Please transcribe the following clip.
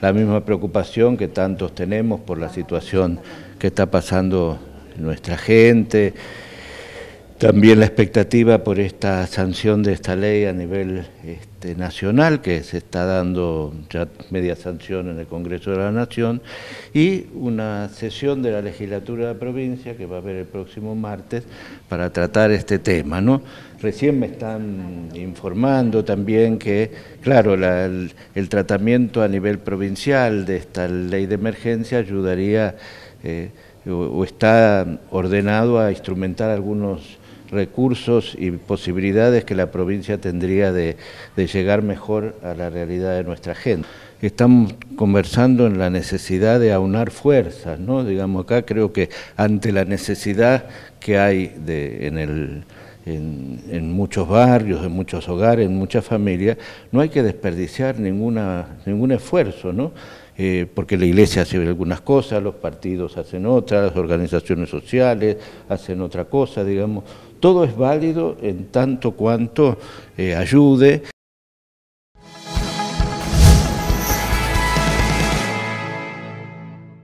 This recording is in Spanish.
la misma preocupación que tantos tenemos por la situación que está pasando nuestra gente. También la expectativa por esta sanción de esta ley a nivel este, nacional, que se está dando ya media sanción en el Congreso de la Nación, y una sesión de la legislatura de la provincia que va a haber el próximo martes para tratar este tema. ¿no? Recién me están informando también que, claro, el, tratamiento a nivel provincial de esta ley de emergencia ayudaría eh, o está ordenado a instrumentar algunos recursos y posibilidades que la provincia tendría de, llegar mejor a la realidad de nuestra gente. Estamos conversando en la necesidad de aunar fuerzas, ¿no? Digamos acá creo que ante la necesidad que hay de, en el en, muchos barrios, en muchos hogares, en muchas familias, no hay que desperdiciar ninguna, ningún esfuerzo, ¿no? Eh, porque la iglesia hace algunas cosas, los partidos hacen otras, las organizaciones sociales hacen otra cosa, digamos. Todo es válido en tanto cuanto eh, ayude.